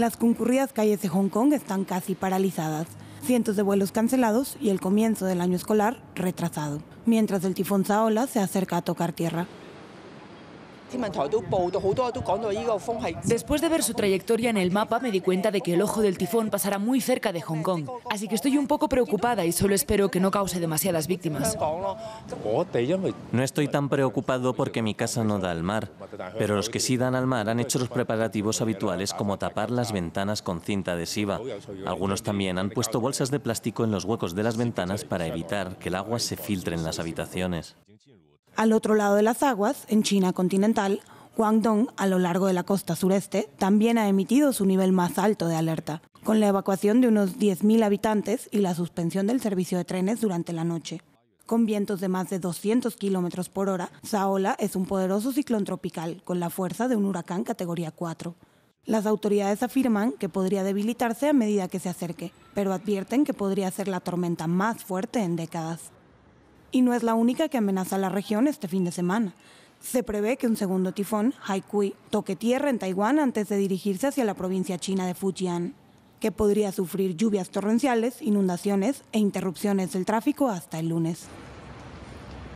Las concurridas calles de Hong Kong están casi paralizadas, cientos de vuelos cancelados y el comienzo del año escolar retrasado, mientras el tifón Saola se acerca a tocar tierra. Después de ver su trayectoria en el mapa, me di cuenta de que el ojo del tifón pasará muy cerca de Hong Kong. Así que estoy un poco preocupada y solo espero que no cause demasiadas víctimas. Pues, eh, no estoy tan preocupado porque mi casa no da al mar, pero los que sí dan al mar han hecho los preparativos habituales como tapar las ventanas con cinta adhesiva. Algunos también han puesto bolsas de plástico en los huecos de las ventanas para evitar que el agua se filtre en las habitaciones. Al otro lado de las aguas, en China continental, Guangdong, a lo largo de la costa sureste, también ha emitido su nivel más alto de alerta, con la evacuación de unos 10.000 habitantes y la suspensión del servicio de trenes durante la noche. Con vientos de más de 200 kilómetros por hora, Saola es un poderoso ciclón tropical con la fuerza de un huracán categoría 4. Las autoridades afirman que podría debilitarse a medida que se acerque, pero advierten que podría ser la tormenta más fuerte en décadas y no es la única que amenaza a la región este fin de semana. Se prevé que un segundo tifón, Haikui, toque tierra en Taiwán antes de dirigirse hacia la provincia china de Fujian, que podría sufrir lluvias torrenciales, inundaciones e interrupciones del tráfico hasta el lunes.